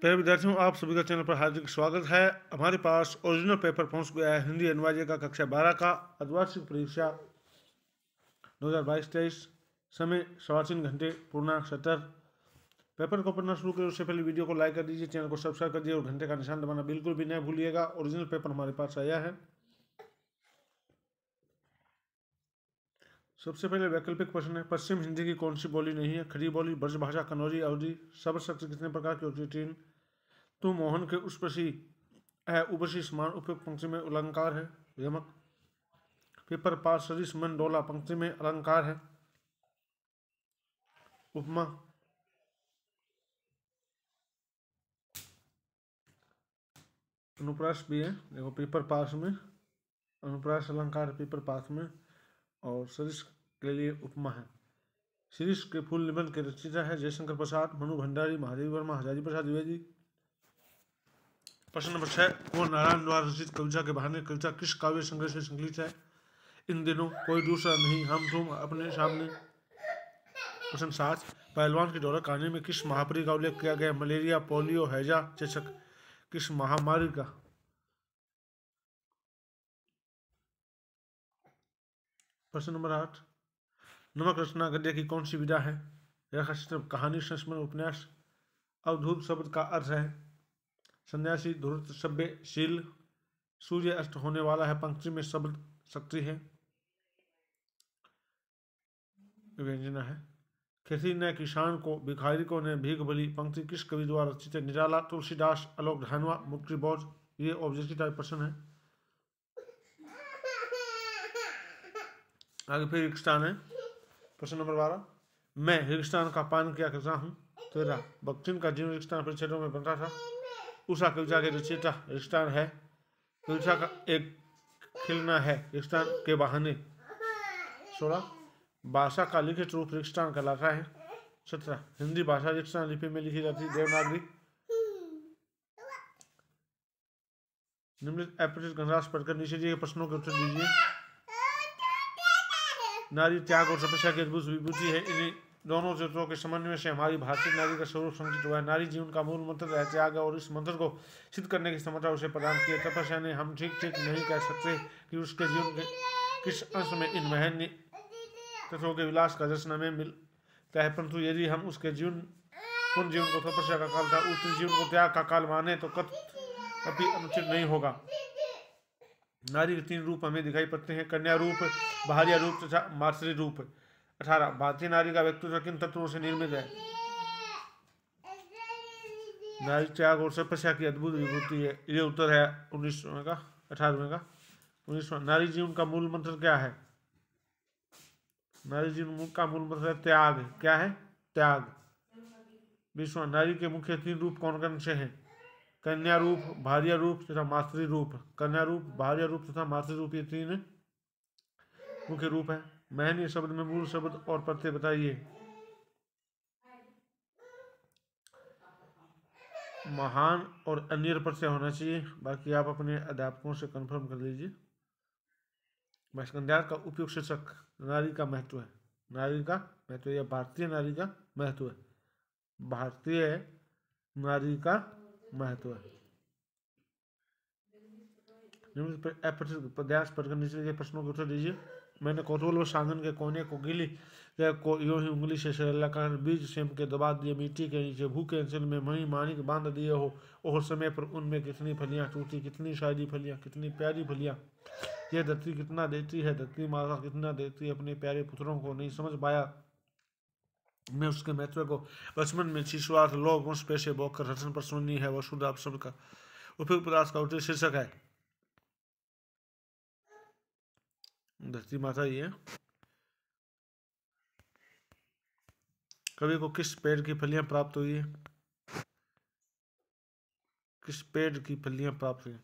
प्यारे विद्यार्थियों आप सभी का चैनल पर हार्दिक स्वागत है हमारे पास ओरिजिनल पेपर पहुंच गया है हिंदी अनिवार्य का कक्षा बारह का अर्धवार्षिक परीक्षा 2022-23 समय सवा तीन घंटे पूर्णांक सत्तर पेपर को पढ़ना शुरू करें उससे पहले वीडियो को लाइक कर दीजिए चैनल को सब्सक्राइब कर दीजिए और घंटे का निशान दबाना बिल्कुल भी नहीं भूलिएगा ओरिजिनल पेपर हमारे पास आया है सबसे पहले वैकल्पिक प्रश्न है पश्चिम हिंदी की कौन सी बोली नहीं है खड़ी बोली ब्रज भाषा कनौरी अवधि सब शब्द कितने प्रकार के होते हैं तीन तू मोहन के है उपसी समान उपयुक्त पंक्ति में अलंकार है यमक पेपर पास सदिश मन डोला पंक्ति में अलंकार है उपमा अनुप्रास भी है देखो पेपर पास में अनुप्रास अलंकार पेपर पास में और सरिश के लिए उपमा है शिरीष के फूल निबंध के रचिता है जयशंकर प्रसाद मनु भंडारी महादेवी वर्मा हजारी प्रसाद द्विवेदी प्रश्न नंबर छह वो नारायण द्वारा रचित कविता के बहाने कविता किस काव्य संग्रह से संकलित है इन दिनों कोई दूसरा नहीं हम तुम अपने सामने प्रश्न सात पहलवान के द्वारा कहानी में किस महापरी का उल्लेख किया गया मलेरिया पोलियो हैजा चेचक किस महामारी का प्रश्न नंबर आठ नमक रचना गद्य की कौन सी विधा है रेखा कहानी संस्मरण उपन्यास अवधूत शब्द का अर्थ है सन्यासी सभ्य शील सूर्य अष्ट होने वाला है पंक्ति में शब्द शक्ति है व्यंजना है खेती ने किसान को भिखारी को ने भीख बली पंक्ति किस कवि द्वारा रचित है निराला तुलसीदास अलोक ढानवा मुक्ति बोझ ये ऑब्जेक्टिव टाइप प्रश्न है आगे फिर रिक्स्टान है प्रश्न नंबर बारह मैं रिक्स्टान का पान किया करता हूँ तेरा बक्चिन का जीवन रिक्स्टान परिचय में बनता था उषा कविता के रचयिता रिश्तान है कविता का एक खिलना है रिश्तान के बहाने सोलह भाषा का लिखित रूप रिक्स्टान कहलाता है सत्रह हिंदी भाषा रिक्स्टान लिपि में लिखी जाती है देवनागरी निम्नलिखित एपिसोड गणराज पढ़कर नीचे दिए प्रश्नों के उत्तर दीजिए नारी त्याग और समस्या की अद्भुत विभूति है इन्हें दोनों जत्रों के समन्वय से हमारी भारतीय नारी का स्वरूप संचित हुआ नारी जीवन का मूल मंत्र है त्याग और इस मंत्र को सिद्ध करने की क्षमता उसे प्रदान की तपस्या ने हम ठीक ठीक नहीं कह सकते कि उसके जीवन के किस अंश में इन महन तत्वों के विलास का जश्न हमें मिलता है परंतु यदि हम उसके जीवन पूर्ण जीवन को तपस्या का काल था उस जीवन को त्याग का काल माने तो कत कभी अनुचित नहीं होगा नारी के तीन रूप हमें दिखाई पड़ते हैं कन्या रूप बाहरिया रूप तथा मातृ रूप अठारह भारतीय नारी का व्यक्तित्व किन तत्वों से निर्मित है नारी त्याग और तपस्या की अद्भुत विभूति है ये उत्तर है उन्नीसवें का अठारहवें का उन्नीसवा नारी जीवन का मूल मंत्र क्या है नारी जीवन का मूल मंत्र है त्याग क्या है त्याग बीसवा नारी के मुख्य तीन रूप कौन कौन से हैं कन्या रूप भार्य रूप तथा मातृ रूप कन्या रूप भार्य रूप तथा मातृ रूप ये तीन मुख्य रूप है महनीय शब्द में मूल शब्द और प्रत्यय बताइए महान और अन्य प्रत्यय होना चाहिए बाकी आप अपने अध्यापकों से कंफर्म कर लीजिए मस्कंदार का उपयोग शीर्षक नारी का महत्व है नारी का महत्व या भारतीय नारी का महत्व है भारतीय नारी का महत्व है प्रयास पर के प्रश्नों के उत्तर दीजिए मैंने कौतूल व सांगन के कोने को गिली को यूं ही उंगली से लगाकर बीज सेम के दबा दिए मिट्टी के नीचे भूखे अंचल में मही मानिक बांध दिए हो और समय पर उनमें कितनी फलियां टूटी कितनी शायरी फलियां कितनी प्यारी फलियां यह धरती कितना देती है धरती माता कितना देती है अपने प्यारे पुत्रों को नहीं समझ पाया मैं उसके महत्व को बचपन में शिशुआत लोग उस पैसे बोकर रसन पर सुननी है वसुधा आप सबका उपयुक्त पदार्थ का उचित शीर्षक है धरती माता ही है कवि को किस पेड़ की फलियां प्राप्त हुई है किस पेड़ की फलियां प्राप्त हुई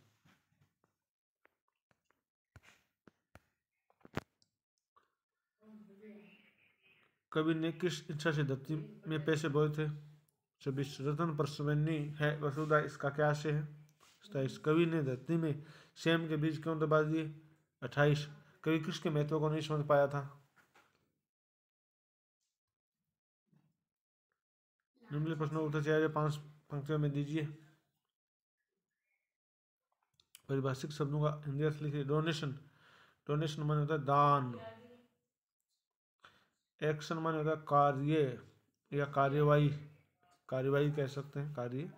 कवि ने किस इच्छा से धरती में पैसे बोए थे सभी रतन पर सुवैनी है वसुधा इसका क्या आशय है इस कवि ने धरती में सेम के बीज क्यों दबा दिए अट्ठाईस कभी कृष्ण के महत्व को नहीं समझ पाया था निम्नलिखित प्रश्नों का उत्तर चाहिए पांच पंक्तियों में दीजिए परिभाषिक शब्दों का हिंदी अर्थ लिखिए डोनेशन डोनेशन माने होता है दान एक्शन माने होता है कार्य या कार्यवाही कार्यवाही कह सकते हैं कार्य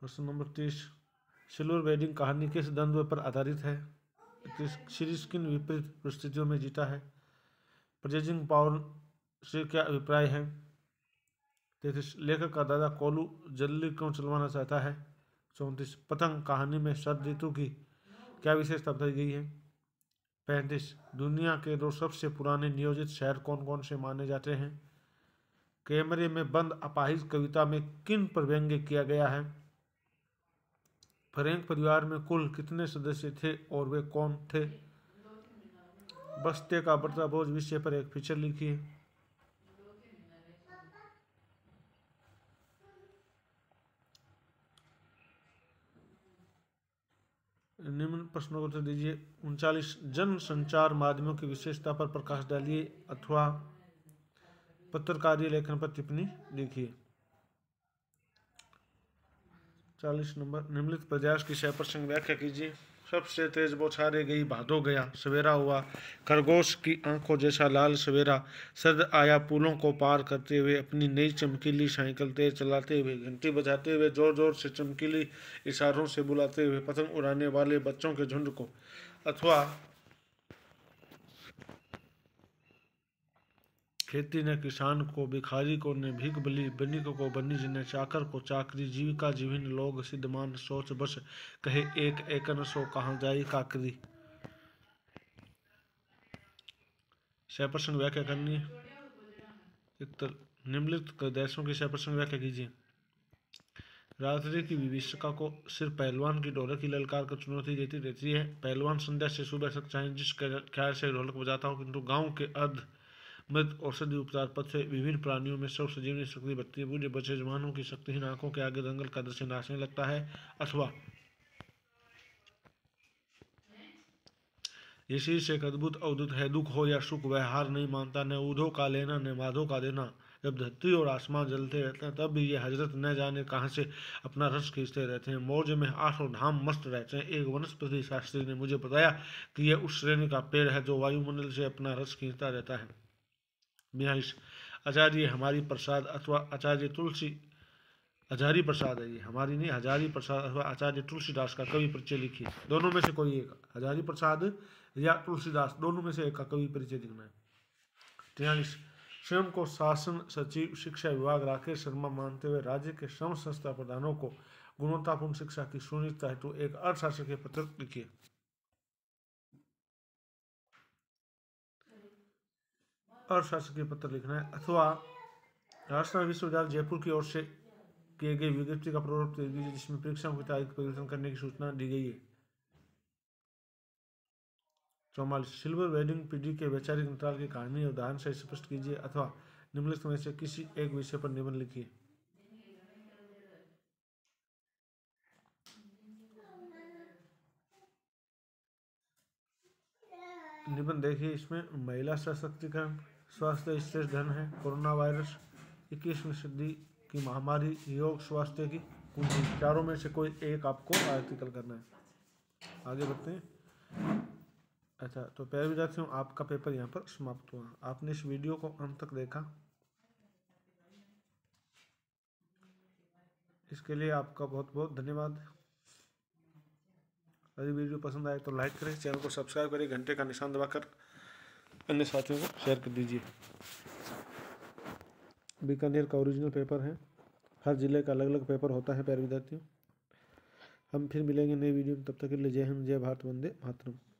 प्रश्न नंबर तीस सिल्वर वेडिंग कहानी किस द्वंद्व पर आधारित है सीरीज किन विपरीत परिस्थितियों में जीता है प्रजेजिंग पावर से क्या अभिप्राय है तैतीस लेखक का दादा कोलू जल्दी क्यों चलवाना चाहता है चौंतीस पतंग कहानी में शरद ऋतु की क्या विशेषता बताई गई है पैंतीस दुनिया के दो सबसे पुराने नियोजित शहर कौन कौन से माने जाते हैं कैमरे में बंद अपाहिज कविता में किन पर व्यंग्य किया गया है फ्रैंक परिवार में कुल कितने सदस्य थे और वे कौन थे बस्ते का बढ़ता बोझ विषय पर एक फीचर लिखिए निम्न प्रश्नों को उत्तर दीजिए उनचालीस जन संचार माध्यमों की विशेषता पर प्रकाश डालिए अथवा पत्रकारी लेखन पर टिप्पणी लिखिए चालीस नंबर निम्नलिखित प्रयास की सह प्रसंग व्याख्या कीजिए सबसे तेज बौछारे गई भादो गया सवेरा हुआ खरगोश की आंखों जैसा लाल सवेरा सद आया पुलों को पार करते हुए अपनी नई चमकीली साइकिल तेज चलाते हुए घंटी बजाते हुए जोर जोर से चमकीली इशारों से बुलाते हुए पतंग उड़ाने वाले बच्चों के झुंड को अथवा खेती ने किसान को भिखारी को ने भीख बली बनिक को बनिज ने चाकर को चाकरी जीविका जीविन लोग सिद्धमान सोच बस कहे एक एकन सो कहाँ जाई काकरी व्याख्या करनी निम्नलिखित देशों की व्याख्या कीजिए रात्रि की विभिषिका को सिर्फ पहलवान की ढोलक की ललकार कर चुनौती देती रहती है पहलवान संध्या से सुबह तक चाहे जिस ख्याल से ढोलक बजाता हो किंतु गांव के अर्ध मृत औषधि उपचार से विभिन्न प्राणियों में सब सजीव शक्ति बढ़ती है बूढ़े बचे जवानों की शक्तिहीन आंखों के आगे दंगल का दृश्य नाचने लगता है अथवा इसी से एक अद्भुत अवधुत है दुख हो या सुख वह हार नहीं मानता न ऊधो का लेना न माधो का देना जब धरती और आसमान जलते रहते हैं तब भी ये हजरत न जाने कहाँ से अपना रस खींचते रहते हैं मौज में और धाम मस्त रहते हैं एक वनस्पति शास्त्री ने मुझे बताया कि यह उस श्रेणी का पेड़ है जो वायुमंडल से अपना रस खींचता रहता है बिहाइश आचार्य हमारी प्रसाद अथवा आचार्य तुलसी हजारी प्रसाद है ये हमारी नहीं हजारी प्रसाद अथवा आचार्य तुलसीदास का कवि परिचय लिखी दोनों में से कोई एक हजारी प्रसाद या तुलसीदास दोनों में से एक का कवि परिचय लिखना है तिरालीस स्वयं को शासन सचिव शिक्षा विभाग राकेश शर्मा मानते हुए राज्य के श्रम संस्था प्रधानों को गुणवत्तापूर्ण शिक्षा की सुनिश्चित हेतु एक अर्थशास्त्र के पत्र लिखिए और पत्र लिखना है अथवा राजस्थान विश्वविद्यालय जयपुर की ओर से किए गए विज्ञप्ति का प्रारूप दीजिए जिसमें परीक्षाओं की तारीख परिवर्तन करने की सूचना दी गई है चौवालीस सिल्वर वेडिंग पीढ़ी के वैचारिक अंतराल की कहानी और उदाहरण से स्पष्ट कीजिए अथवा निम्नलिखित में से किसी एक विषय पर निबंध लिखिए निबंध देखिए इसमें महिला सशक्तिकरण स्वास्थ्य श्रेष्ठ धन है कोरोना वायरस इक्कीसवीं सदी की महामारी योग स्वास्थ्य की कुंजी चारों में से कोई एक आपको आर्टिकल करना है आगे बढ़ते हैं अच्छा तो प्यारे विद्यार्थियों आपका पेपर यहाँ पर समाप्त हुआ आपने इस वीडियो को अंत तक देखा इसके लिए आपका बहुत बहुत धन्यवाद यदि वीडियो पसंद आए तो लाइक करें चैनल को सब्सक्राइब करें घंटे का निशान दबाकर अन्य साथियों को शेयर कर दीजिए बीकानेर का ओरिजिनल पेपर है हर जिले का अलग अलग पेपर होता है प्यारे विद्यार्थियों हम फिर मिलेंगे नए वीडियो में तब तक के लिए जय हिंद जय भारत वंदे मातरम